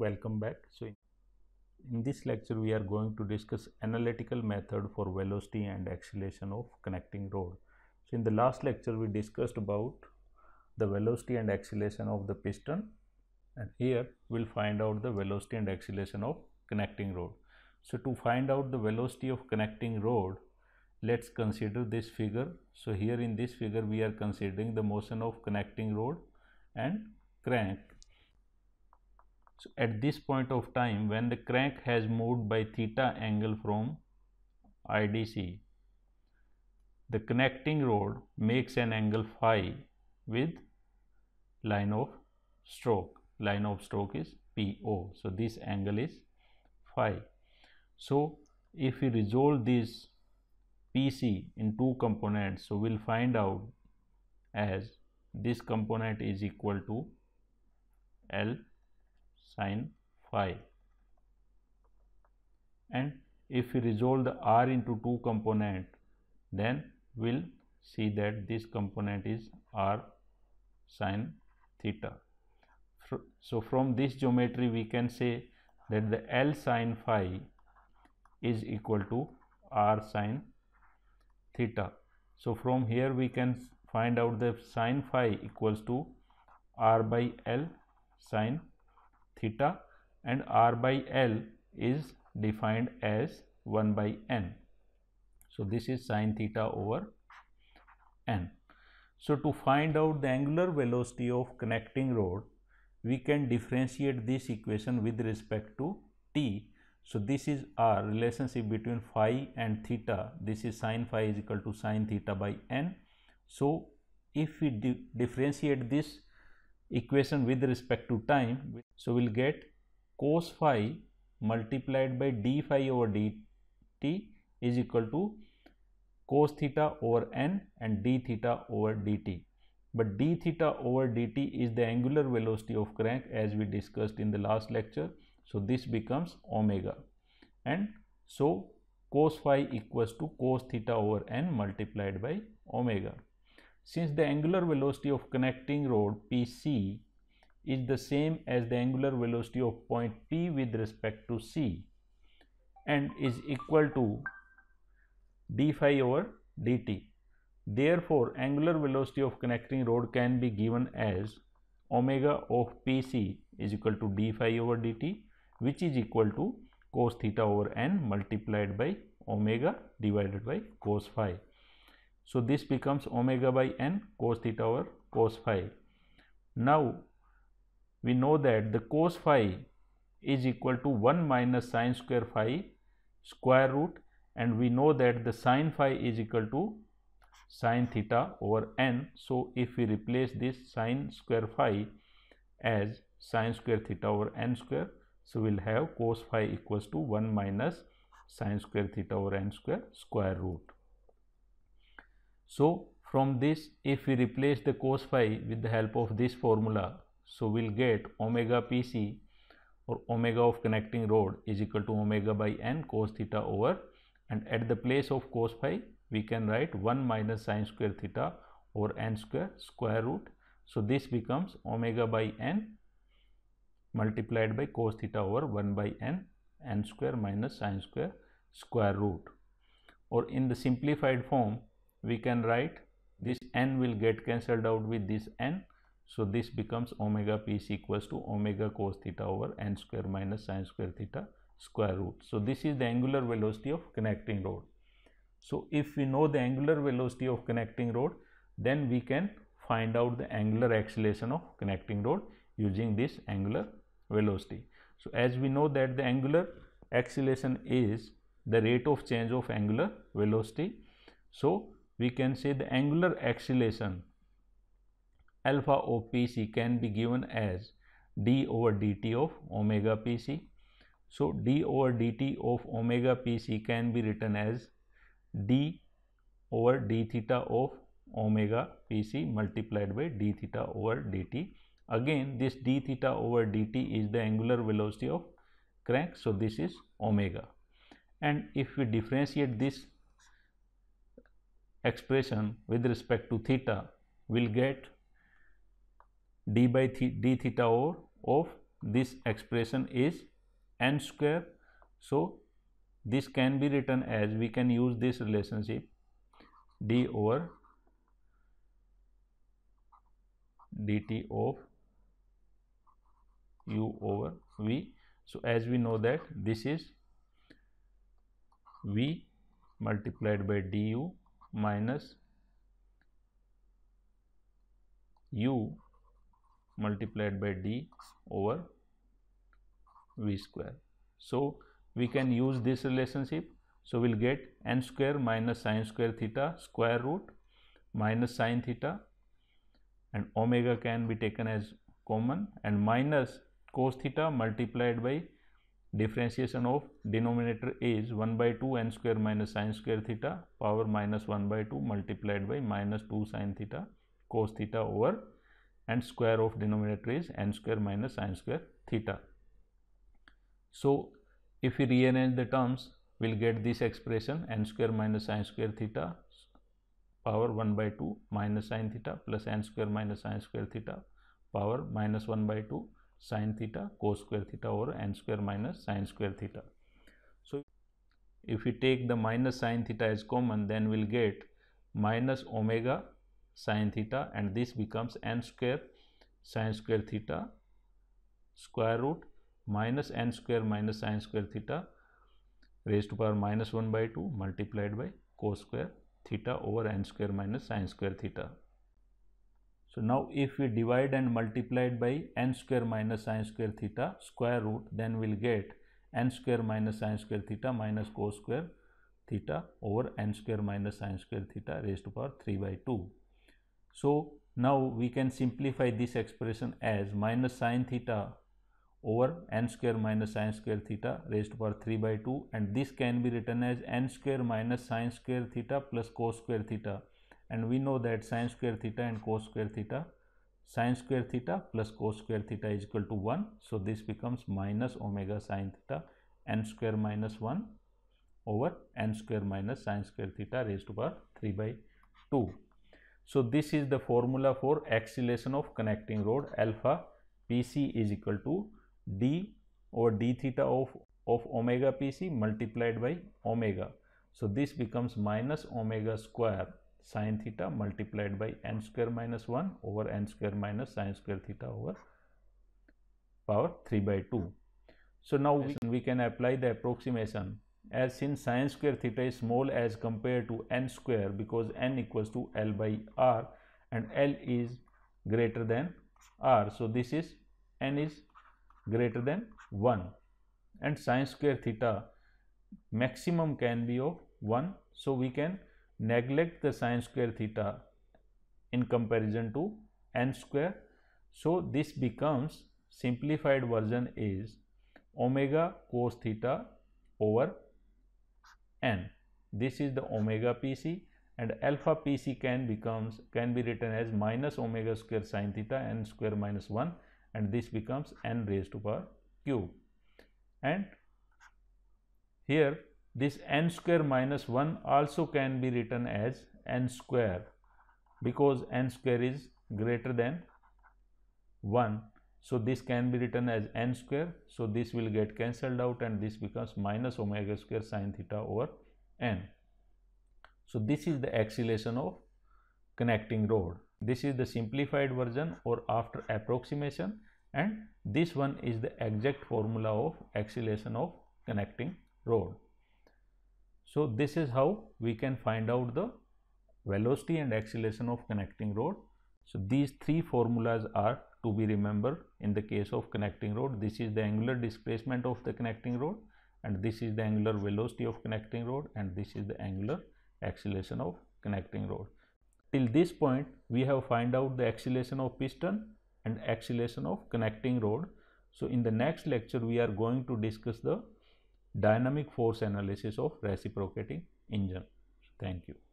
welcome back so in this lecture we are going to discuss analytical method for velocity and acceleration of connecting rod so in the last lecture we discussed about the velocity and acceleration of the piston and here we'll find out the velocity and acceleration of connecting rod so to find out the velocity of connecting rod let's consider this figure so here in this figure we are considering the motion of connecting rod and crank so at this point of time when the crank has moved by theta angle from IDC, the connecting rod makes an angle phi with line of stroke. Line of stroke is PO. So this angle is phi. So if we resolve this PC in two components, so we'll find out as this component is equal to L sin phi. And if we resolve the r into two component, then we'll see that this component is r sin theta. So, from this geometry we can say that the L sin phi is equal to r sin theta. So, from here we can find out the sin phi equals to r by L sin theta and r by L is defined as 1 by n. So, this is sine theta over n. So, to find out the angular velocity of connecting rod, we can differentiate this equation with respect to t. So, this is our relationship between phi and theta. This is sine phi is equal to sine theta by n. So, if we di differentiate this equation with respect to time. So, we will get cos phi multiplied by d phi over dt is equal to cos theta over n and d theta over dt. But d theta over dt is the angular velocity of crank as we discussed in the last lecture. So, this becomes omega and so cos phi equals to cos theta over n multiplied by omega. Since the angular velocity of connecting rod PC is the same as the angular velocity of point P with respect to C and is equal to d phi over dt. Therefore, angular velocity of connecting rod can be given as omega of PC is equal to d phi over dt which is equal to cos theta over n multiplied by omega divided by cos phi. So this becomes omega by n cos theta over cos phi. Now we know that the cos phi is equal to 1 minus sine square phi square root and we know that the sine phi is equal to sine theta over n. So if we replace this sine square phi as sine square theta over n square, so we'll have cos phi equals to 1 minus sine square theta over n square square root. So, from this if we replace the cos phi with the help of this formula, so we will get omega pc or omega of connecting rod is equal to omega by n cos theta over and at the place of cos phi we can write 1 minus sine square theta or n square square root. So, this becomes omega by n multiplied by cos theta over 1 by n n square minus sine square square root or in the simplified form we can write this n will get cancelled out with this n. So, this becomes omega p is equals to omega cos theta over n square minus sin square theta square root. So, this is the angular velocity of connecting rod. So, if we know the angular velocity of connecting rod, then we can find out the angular acceleration of connecting rod using this angular velocity. So, as we know that the angular acceleration is the rate of change of angular velocity. So, we can say the angular acceleration alpha of pc can be given as d over dt of omega pc. So, d over dt of omega pc can be written as d over d theta of omega pc multiplied by d theta over dt. Again, this d theta over dt is the angular velocity of crack. So, this is omega. And if we differentiate this expression with respect to theta will get d by th d theta over of this expression is n square. So, this can be written as we can use this relationship d over dt of u over v. So, as we know that this is v multiplied by du minus u multiplied by d over v square. So, we can use this relationship. So, we will get n square minus sine square theta square root minus sine theta and omega can be taken as common and minus cos theta multiplied by differentiation of denominator is one by two N square minus sine square theta power minus one by two multiplied by minus two sine theta cos theta over and square of denominator is N square minus sine square theta so if you rearrange the terms will get this expression N square minus sine square theta power one by two minus sine theta plus N square minus sine square theta power minus one by two sine theta, cos square theta or n square minus sine square theta. So, if we take the minus sine theta as common then we will get minus omega sine theta and this becomes n square sine square theta square root minus n square minus sine square theta raised to power minus 1 by 2 multiplied by cos square theta over n square minus sine square theta. So now if we divide and multiply it by n square minus sine square theta square root then we will get n square minus sine square theta minus cos square theta over n square minus sine square theta raised to power 3 by 2. So now we can simplify this expression as minus sine theta over n square minus sine square theta raised to power 3 by 2 and this can be written as n square minus sine square theta plus cos square theta and we know that sine square theta and cos square theta sine square theta plus cos square theta is equal to 1 so this becomes minus omega sine theta n square minus 1 over n square minus sine square theta raised to power 3 by 2 so this is the formula for acceleration of connecting rod alpha pc is equal to d or d theta of of omega pc multiplied by omega so this becomes minus omega square sine theta multiplied by n square minus 1 over n square minus sine square theta over power 3 by 2. So now we can apply the approximation as since sine square theta is small as compared to n square because n equals to L by R and L is greater than R. So this is n is greater than 1 and sine square theta maximum can be of 1. So we can neglect the sine square theta in comparison to n square. So, this becomes simplified version is omega cos theta over n. This is the omega pc and alpha pc can becomes can be written as minus omega square sine theta n square minus 1 and this becomes n raised to power cube and here this n square minus 1 also can be written as n square because n square is greater than 1. So, this can be written as n square. So, this will get cancelled out and this becomes minus omega square sine theta over n. So, this is the acceleration of connecting rod. This is the simplified version or after approximation and this one is the exact formula of acceleration of connecting rod. So, this is how we can find out the velocity and acceleration of connecting rod. So, these three formulas are to be remembered in the case of connecting rod. This is the angular displacement of the connecting rod and this is the angular velocity of connecting rod and this is the angular acceleration of connecting rod. Till this point we have find out the acceleration of piston and acceleration of connecting rod. So, in the next lecture we are going to discuss the dynamic force analysis of reciprocating engine. Thank you.